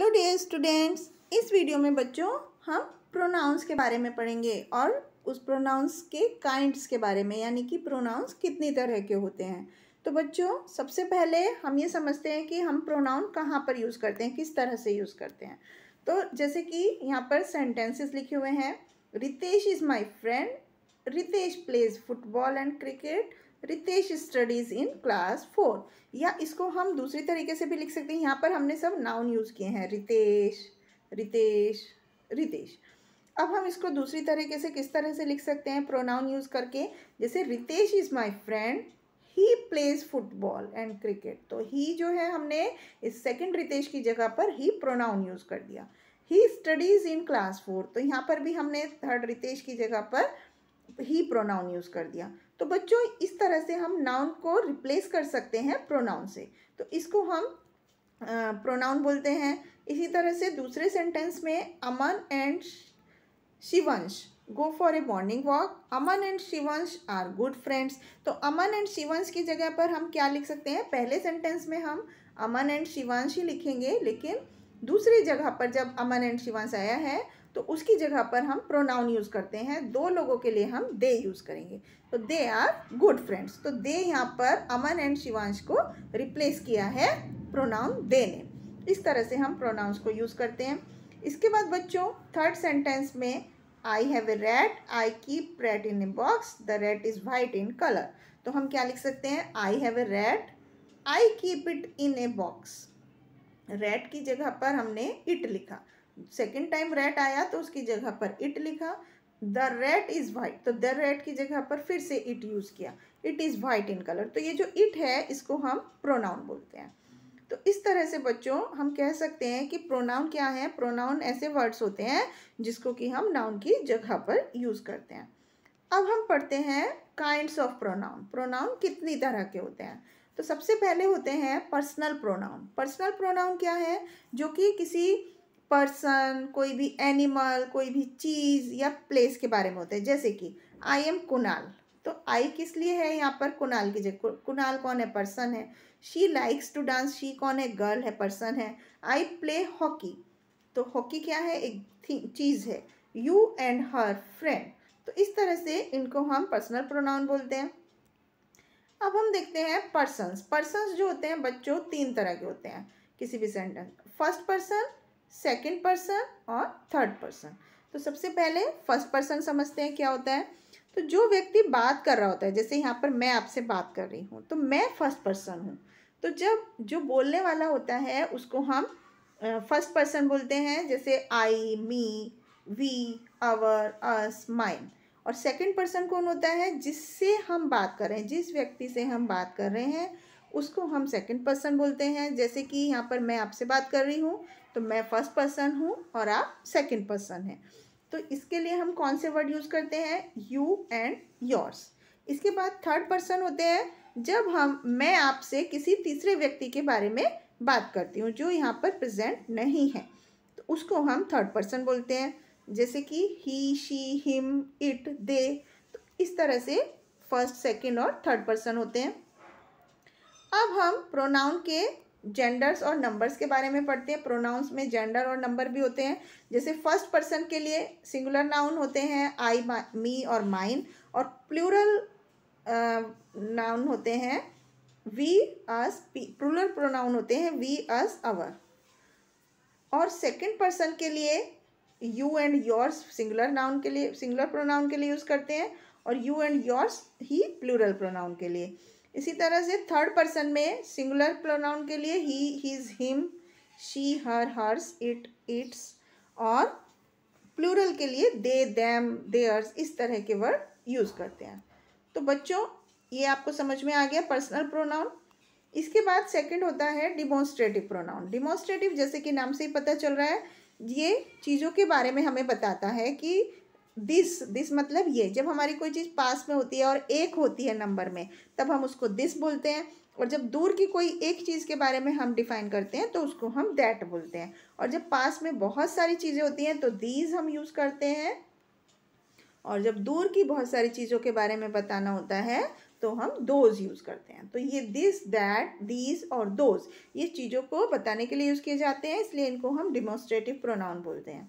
Hello dear students इस video में बच्चों हम प्रोनाउंस के बारे में पढ़ेंगे और उस प्रोनाउंस के काइंड्स के बारे में यानी कि प्रोनाउंस कितनी तरह के होते हैं तो बच्चों सबसे पहले हम ये समझते हैं कि हम प्रोनाउन कहाँ पर यूज़ करते हैं किस तरह से यूज़ करते हैं तो जैसे कि यहाँ पर सेंटेंसेस लिखे हुए हैं Ritesh is my friend Ritesh plays football and cricket Ritesh studies in class four या इसको हम दूसरी तरीके से भी लिख सकते हैं यहाँ पर हमने सब नाउन यूज़ किए हैं रितेश रितेश रितेश अब हम इसको दूसरी तरीके से किस तरह से लिख सकते हैं प्रोनाउन यूज़ करके जैसे Ritesh is my friend he plays football and cricket तो ही जो है हमने इस सेकेंड रितेश की जगह पर ही प्रोनाउन यूज़ कर दिया he studies in class four तो यहाँ पर भी हमने थर्ड रितेश की जगह पर ही प्रोनाउन यूज़ कर दिया तो बच्चों इस तरह से हम नाउन को रिप्लेस कर सकते हैं प्रोनाउन से तो इसको हम प्रोनाउन बोलते हैं इसी तरह से दूसरे सेंटेंस में Aman and Shivansh go for a morning walk Aman and Shivansh are good friends तो अमन एंड शिवंश की जगह पर हम क्या लिख सकते हैं पहले सेंटेंस में हम अमन एंड शिवंश ही लिखेंगे लेकिन दूसरी जगह पर जब अमन एंड शिवंश आया है तो उसकी जगह पर हम प्रोनाउन यूज़ करते हैं दो लोगों के लिए हम दे यूज़ करेंगे तो दे आर गुड फ्रेंड्स तो दे यहाँ पर अमन एंड शिवांश को रिप्लेस किया है प्रोनाउन दे ने इस तरह से हम प्रोनाउंस को यूज़ करते हैं इसके बाद बच्चों थर्ड सेंटेंस में I have a rat I keep rat in a box the rat is white in colour तो हम क्या लिख सकते हैं I have a rat I keep it in a box rat की जगह पर हमने इट लिखा सेकेंड टाइम रेट आया तो उसकी जगह पर इट लिखा द रेट इज़ वाइट तो द रेट की जगह पर फिर से इट यूज़ किया it is white in colour तो ये जो इट है इसको हम प्रोनाउन बोलते हैं तो इस तरह से बच्चों हम कह सकते हैं कि प्रोनाउन क्या है प्रोनाउन ऐसे वर्ड्स होते हैं जिसको कि हम नाउन की जगह पर यूज़ करते हैं अब हम पढ़ते हैं काइंड्स ऑफ प्रोनाउन प्रोनाउन कितनी तरह के होते हैं तो सबसे पहले होते हैं पर्सनल प्रोनाउन पर्सनल प्रोनाउन क्या है जो कि किसी पर्सन कोई भी एनिमल कोई भी चीज़ या प्लेस के बारे में होता है जैसे कि आई एम कुनाल तो आई किस लिए है यहाँ पर कुनाल की जगह कुनाल कौन है पर्सन है she likes to dance she कौन है गर्ल है पर्सन है आई प्ले हॉकी तो हॉकी क्या है एक चीज़ है यू एंड हर फ्रेंड तो इस तरह से इनको हम पर्सनल प्रोनाउन बोलते हैं अब हम देखते हैं पर्सनस पर्सनस जो होते हैं बच्चों तीन तरह के होते हैं किसी भी sentence first person second person और थर्ड पर्सन तो सबसे पहले फर्स्ट पर्सन समझते हैं क्या होता है तो जो व्यक्ति बात कर रहा होता है जैसे यहाँ पर मैं आपसे बात कर रही हूँ तो मैं फर्स्ट पर्सन हूँ तो जब जो बोलने वाला होता है उसको हम फर्स्ट पर्सन बोलते हैं जैसे I me we our us mine और सेकंड पर्सन कौन होता है जिससे हम बात कर रहे हैं जिस व्यक्ति से हम बात कर रहे हैं उसको हम सेकंड पर्सन बोलते हैं जैसे कि यहाँ पर मैं आपसे बात कर रही हूँ तो मैं फर्स्ट पर्सन हूँ और आप सेकेंड पर्सन हैं तो इसके लिए हम कौन से वर्ड यूज़ करते हैं यू एंड योर्स इसके बाद थर्ड पर्सन होते हैं जब हम मैं आपसे किसी तीसरे व्यक्ति के बारे में बात करती हूँ जो यहाँ पर प्रेजेंट नहीं है तो उसको हम थर्ड पर्सन बोलते हैं जैसे कि he she him it they तो इस तरह से फर्स्ट सेकेंड और थर्ड पर्सन होते हैं अब हम प्रोनाउन के जेंडर्स और नंबर्स के बारे में पढ़ते हैं प्रोनाउंस में जेंडर और नंबर भी होते हैं जैसे फर्स्ट पर्सन के लिए सिंगुलर नाउन होते हैं आई मी और माइन और प्लूरल नाउन uh, होते हैं वी अस प्लूरल प्रोनाउन होते हैं वी अस अवर और सेकंड पर्सन के लिए you and yours singular noun के लिए सिंगुलर प्रोनाउन के लिए यूज़ करते हैं और यू एंड योर्स ही प्लूरल प्रोनाउन के लिए इसी तरह से थर्ड पर्सन में सिंगुलर प्रोनाउन के लिए he his him she her hers it its और प्लूरल के लिए दे दैम देयर्स इस तरह के वर्ड यूज़ करते हैं तो बच्चों ये आपको समझ में आ गया पर्सनल प्रोनाउन इसके बाद सेकंड होता है डिमोन्स्ट्रेटिव प्रोनाउन डिमोन्स्ट्रेटिव जैसे कि नाम से ही पता चल रहा है ये चीज़ों के बारे में हमें बताता है कि दिस दिस मतलब ये जब हमारी कोई चीज़ पास में होती है और एक होती है नंबर में तब हम उसको दिस बोलते हैं और जब दूर की कोई एक चीज़ के बारे में हम डिफाइन करते हैं तो उसको हम दैट बोलते हैं और जब पास में बहुत सारी चीज़ें होती हैं तो दीज हम यूज़ करते हैं और जब दूर की बहुत सारी चीज़ों के बारे में बताना होता है तो हम दोज यूज़ करते हैं तो ये दिस दैट दीज और दोज ये चीज़ों को बताने के लिए यूज़ किए जाते हैं इसलिए इनको हम डिमोस्ट्रेटिव प्रोनाउन बोलते हैं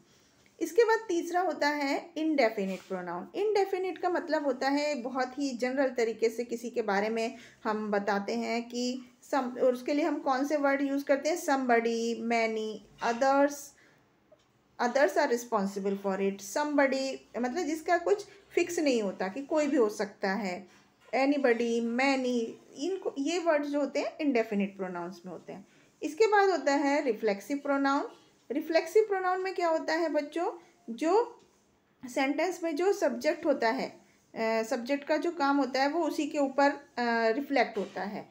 इसके बाद तीसरा होता है इनडेफिनिट प्रोनाउन इनडेफिनिट का मतलब होता है बहुत ही जनरल तरीके से किसी के बारे में हम बताते हैं कि सम और उसके लिए हम कौन से वर्ड यूज़ करते हैं somebody many others others are responsible for it somebody मतलब जिसका कुछ फिक्स नहीं होता कि कोई भी हो सकता है एनी बडी मैनी इनको ये वर्ड जो होते हैं इनडेफिनिट प्रोनाउंस में होते हैं इसके बाद होता है रिफ्लेक्सिव प्रोनाउन रिफ्लेक्सिव प्रोनाउन में क्या होता है बच्चों जो सेंटेंस में जो सब्जेक्ट होता है सब्जेक्ट का जो काम होता है वो उसी के ऊपर रिफ्लेक्ट होता है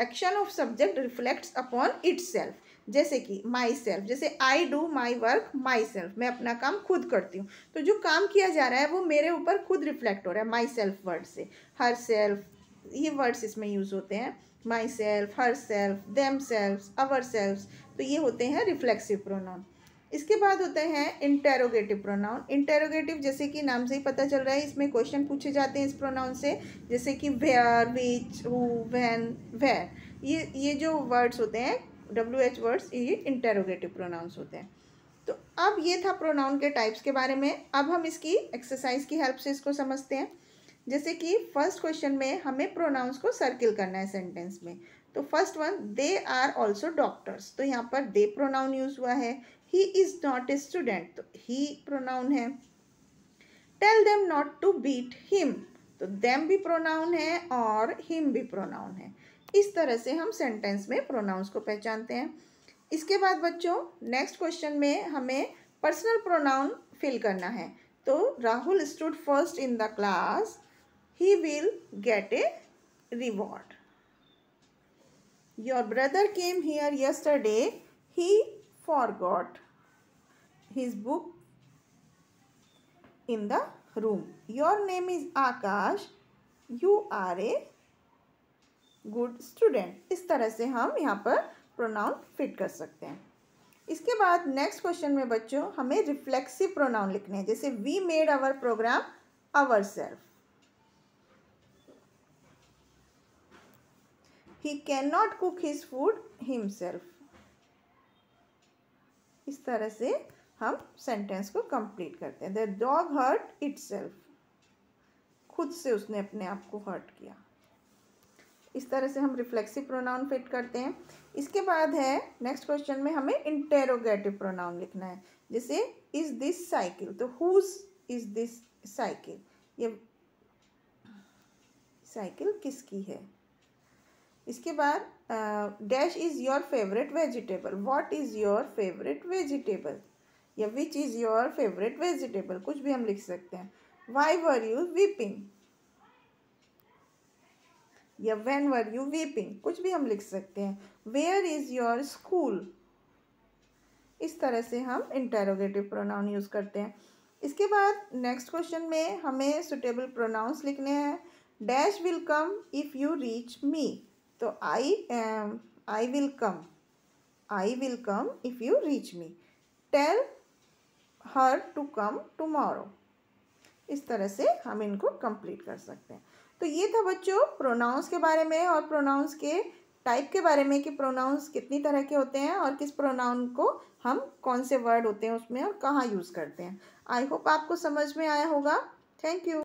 action of subject reflects upon itself जैसे कि माई सेल्फ जैसे I do my work myself मैं अपना काम खुद करती हूँ तो जो काम किया जा रहा है वो मेरे ऊपर खुद रिफ्लेक्ट हो रहा है माई सेल्फ वर्ड से हर सेल्फ ये वर्ड्स इसमें यूज़ होते हैं myself herself themselves ourselves तो ये होते हैं रिफ्लेक्सिव प्रोनाउन इसके बाद होते हैं इंटेरोगेटिव प्रोनाउन इंटेरोगेटिव जैसे कि नाम से ही पता चल रहा है इसमें क्वेश्चन पूछे जाते हैं इस प्रोनाउन से जैसे कि where which who when where ये ये जो वर्ड्स होते हैं डब्ल्यू एच वर्ड्स ये इंटेरोगेटिव प्रोनाउंस होते हैं तो अब ये था प्रोनाउन के टाइप्स के बारे में अब हम इसकी एक्सरसाइज की हेल्प से इसको समझते हैं जैसे कि फर्स्ट क्वेश्चन में हमें प्रोनाउंस को सर्किल करना है सेंटेंस में तो first one they are also doctors तो यहाँ पर दे प्रोनाउन यूज हुआ है he is not a student तो ही प्रोनाउन है tell them not to beat him तो देम भी प्रोनाउन है और हिम भी प्रोनाउन है इस तरह से हम सेंटेंस में प्रोनाउंस को पहचानते हैं इसके बाद बच्चों नेक्स्ट क्वेश्चन में हमें पर्सनल प्रोनाउन फिल करना है तो Rahul stood first in the class he will get a reward Your brother came here yesterday. He forgot his book in the room. Your name is Akash. You are a good student इस तरह से हम यहाँ पर pronoun fit कर सकते हैं इसके बाद नेक्स्ट क्वेश्चन में बच्चों हमें रिफ्लेक्सिव प्रोनाउन लिखने हैं जैसे we made our programme ourselves he can not cook his food himself इस तरह से हम सेंटेंस को कंप्लीट करते हैं द डॉग हर्ट इट खुद से उसने अपने आप को हर्ट किया इस तरह से हम रिफ्लेक्सिव प्रोनाउन फिट करते हैं इसके बाद है नेक्स्ट क्वेश्चन में हमें इंटेरोगेटिव प्रोनाउन लिखना है जैसे इज दिस साइकिल तो हुज इज दिस साइकिल ये साइकिल किसकी है इसके बाद dash is your favourite vegetable what is your favourite vegetable या which is your favourite vegetable कुछ भी हम लिख सकते हैं वाई वर यू वीपिंग या वेन वर यू वीपिंग कुछ भी हम लिख सकते हैं वेयर इज़ योर स्कूल इस तरह से हम इंटेरोगेटिव प्रोनाउन यूज़ करते हैं इसके बाद नेक्स्ट क्वेश्चन में हमें सुटेबल प्रोनाउंस लिखने हैं dash will come if you reach me तो I am I will come I will come if you reach me tell her to come tomorrow इस तरह से हम इनको कंप्लीट कर सकते हैं तो ये था बच्चों प्रोनाउंस के बारे में और प्रोनाउंस के टाइप के बारे में कि प्रोनाउंस कितनी तरह के होते हैं और किस प्रोनाउन को हम कौन से वर्ड होते हैं उसमें और कहाँ यूज़ करते हैं आई होप आपको समझ में आया होगा थैंक यू